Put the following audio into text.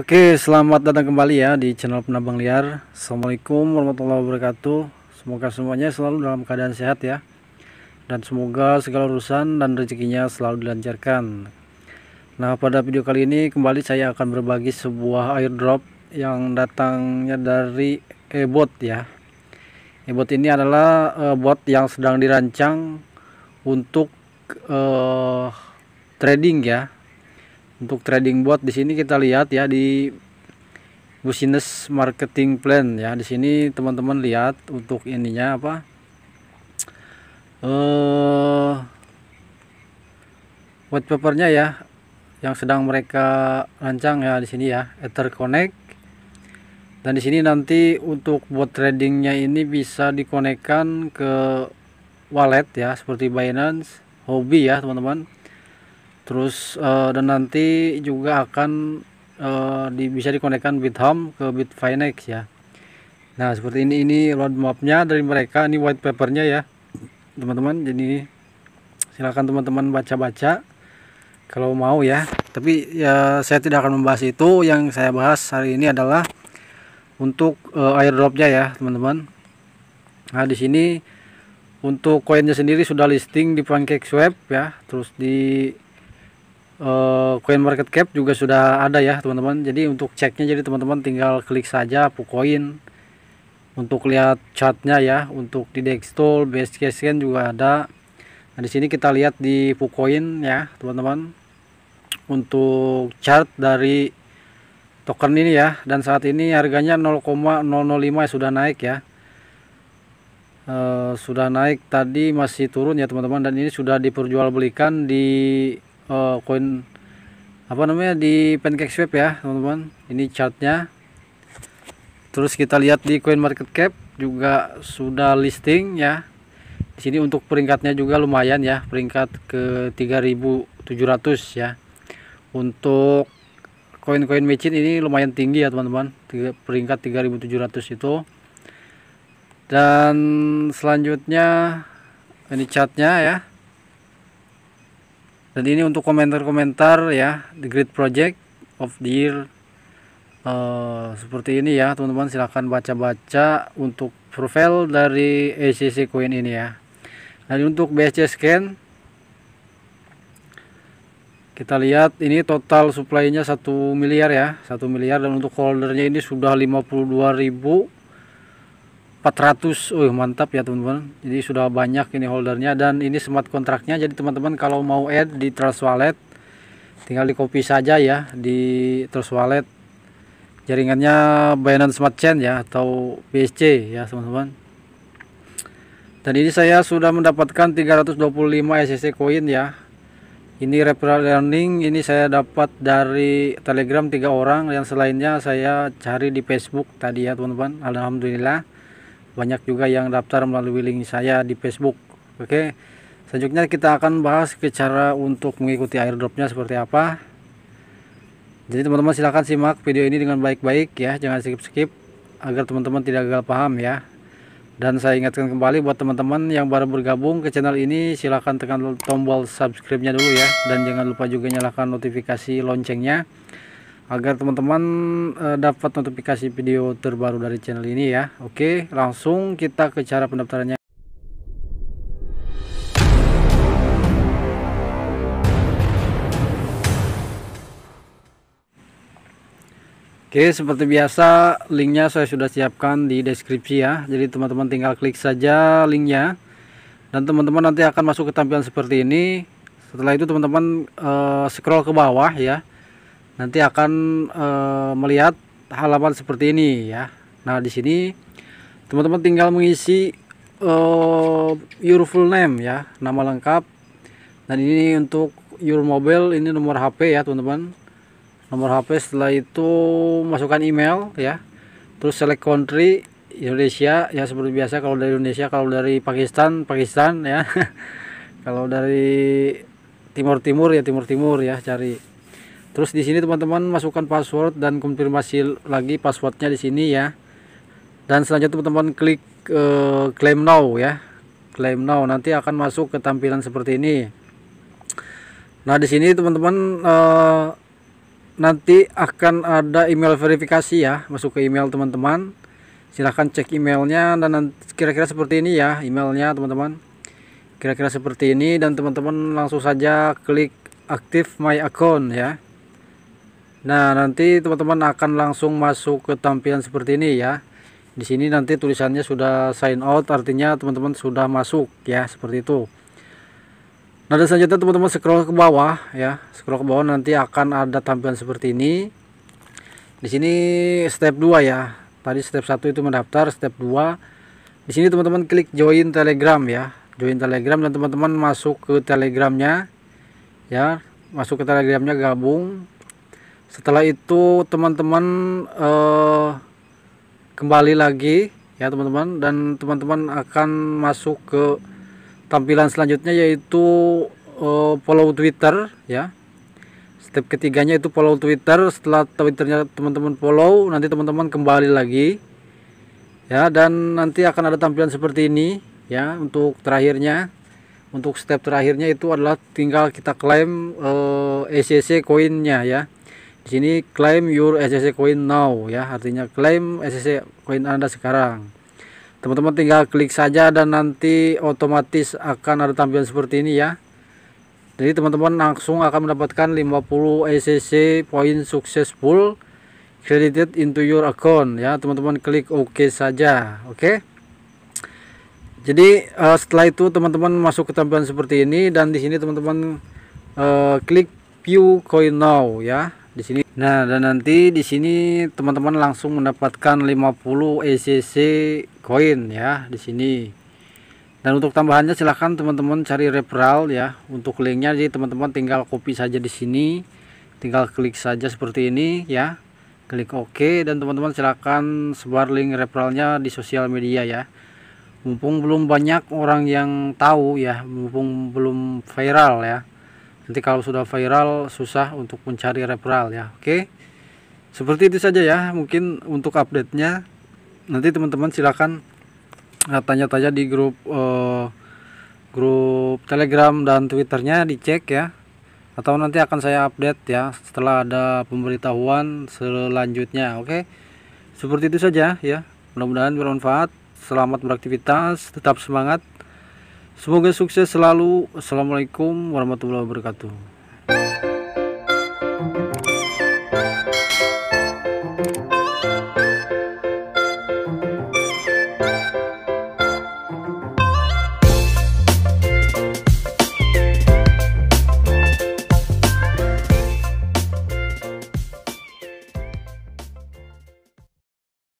Oke, selamat datang kembali ya di channel Penambang Liar. Assalamualaikum warahmatullahi wabarakatuh. Semoga semuanya selalu dalam keadaan sehat ya. Dan semoga segala urusan dan rezekinya selalu dilancarkan. Nah, pada video kali ini kembali saya akan berbagi sebuah airdrop yang datangnya dari Ebot ya. Ebot ini adalah e bot yang sedang dirancang untuk e trading ya untuk trading bot di sini kita lihat ya di business marketing plan ya di sini teman-teman lihat untuk ininya apa eh white papernya ya yang sedang mereka rancang ya di sini ya ether connect dan di sini nanti untuk buat tradingnya ini bisa dikonekkan ke wallet ya seperti Binance hobi ya teman-teman terus uh, dan nanti juga akan uh, di, bisa dikonekkan Home ke Bitfinex ya nah seperti ini ini roadmapnya dari mereka ini white papernya ya teman-teman jadi silahkan teman-teman baca-baca kalau mau ya tapi ya saya tidak akan membahas itu yang saya bahas hari ini adalah untuk uh, eh, airdropnya ya teman-teman nah di sini untuk koinnya sendiri sudah listing di Pancake Swap ya terus di Eh, koin coin market cap juga sudah ada ya teman-teman jadi untuk ceknya jadi teman-teman tinggal klik saja pukoin untuk lihat chartnya ya untuk di dextol base case kan juga ada nah di sini kita lihat di pukoin ya teman-teman untuk chart dari token ini ya dan saat ini harganya 0,005 ya, sudah naik ya uh, sudah naik tadi masih turun ya teman-teman dan ini sudah diperjualbelikan di uh, koin apa namanya di pancake swap ya teman-teman ini chartnya terus kita lihat di coin market cap juga sudah listing ya di sini untuk peringkatnya juga lumayan ya peringkat ke 3700 ya untuk koin-koin mecin ini lumayan tinggi ya teman-teman peringkat 3700 itu dan selanjutnya ini chartnya ya dan ini untuk komentar-komentar ya the great project of the year uh, seperti ini ya teman-teman silahkan baca-baca untuk profile dari ACC coin ini ya dan untuk BSC scan kita lihat ini total supply-nya 1 miliar ya 1 miliar dan untuk holdernya ini sudah 52.000 400 uh mantap ya teman-teman jadi sudah banyak ini holdernya dan ini smart kontraknya jadi teman-teman kalau mau add di trust wallet tinggal di copy saja ya di trust wallet jaringannya Binance Smart Chain ya atau BSC ya teman-teman dan ini saya sudah mendapatkan 325 SSC coin ya ini referral learning ini saya dapat dari telegram tiga orang yang selainnya saya cari di Facebook tadi ya teman-teman Alhamdulillah banyak juga yang daftar melalui link saya di Facebook oke selanjutnya kita akan bahas ke cara untuk mengikuti airdropnya seperti apa jadi teman-teman silahkan simak video ini dengan baik-baik ya jangan skip-skip agar teman-teman tidak gagal paham ya dan saya ingatkan kembali buat teman-teman yang baru bergabung ke channel ini silahkan tekan tombol subscribe-nya dulu ya dan jangan lupa juga nyalakan notifikasi loncengnya agar teman-teman uh, dapat notifikasi video terbaru dari channel ini ya oke langsung kita ke cara pendaftarannya Oke, seperti biasa linknya saya sudah siapkan di deskripsi ya. Jadi teman-teman tinggal klik saja linknya. Dan teman-teman nanti akan masuk ke tampilan seperti ini. Setelah itu teman-teman uh, scroll ke bawah ya nanti akan e, melihat halaman seperti ini ya nah di sini teman-teman tinggal mengisi e, your full name ya nama lengkap dan ini untuk your mobile ini nomor HP ya teman-teman nomor HP setelah itu masukkan email ya terus select country Indonesia ya seperti biasa kalau dari Indonesia kalau dari Pakistan Pakistan ya kalau dari timur timur ya timur timur ya cari terus di sini teman-teman masukkan password dan konfirmasi lagi passwordnya di sini ya dan selanjutnya teman-teman klik uh, claim now ya claim now nanti akan masuk ke tampilan seperti ini nah di sini teman-teman uh, nanti akan ada email verifikasi ya masuk ke email teman-teman silahkan cek emailnya dan kira-kira seperti ini ya emailnya teman-teman kira-kira seperti ini dan teman-teman langsung saja klik aktif my account ya Nah, nanti teman-teman akan langsung masuk ke tampilan seperti ini ya. Di sini nanti tulisannya sudah sign out, artinya teman-teman sudah masuk ya, seperti itu. Nah, dan selanjutnya teman-teman scroll ke bawah ya. Scroll ke bawah nanti akan ada tampilan seperti ini. Di sini step 2 ya. Tadi step 1 itu mendaftar, step 2 di sini teman-teman klik join Telegram ya. Join Telegram dan teman-teman masuk ke Telegramnya ya masuk ke telegramnya gabung setelah itu teman-teman uh, kembali lagi ya teman-teman dan teman-teman akan masuk ke tampilan selanjutnya yaitu uh, follow Twitter ya step ketiganya itu follow Twitter setelah Twitternya teman-teman follow nanti teman-teman kembali lagi ya dan nanti akan ada tampilan seperti ini ya untuk terakhirnya untuk step terakhirnya itu adalah tinggal kita klaim uh, eh, ECC koinnya ya di sini claim your SSC coin now ya artinya claim SSC coin Anda sekarang teman-teman tinggal klik saja dan nanti otomatis akan ada tampilan seperti ini ya jadi teman-teman langsung akan mendapatkan 50 SSC point successful credited into your account ya teman-teman klik OK saja oke okay? jadi uh, setelah itu teman-teman masuk ke tampilan seperti ini dan di sini teman-teman uh, klik view coin now ya di sini. Nah, dan nanti di sini teman-teman langsung mendapatkan 50 ECC koin ya di sini. Dan untuk tambahannya silahkan teman-teman cari referral ya. Untuk linknya jadi teman-teman tinggal copy saja di sini. Tinggal klik saja seperti ini ya. Klik OK dan teman-teman silahkan sebar link referralnya di sosial media ya. Mumpung belum banyak orang yang tahu ya, mumpung belum viral ya nanti kalau sudah viral susah untuk mencari referral ya oke seperti itu saja ya mungkin untuk update nya nanti teman-teman silahkan eh, tanya-tanya di grup uh, grup telegram dan twitternya dicek ya atau nanti akan saya update ya setelah ada pemberitahuan selanjutnya oke seperti itu saja ya mudah-mudahan bermanfaat selamat beraktivitas tetap semangat Semoga sukses selalu. Assalamualaikum warahmatullahi wabarakatuh.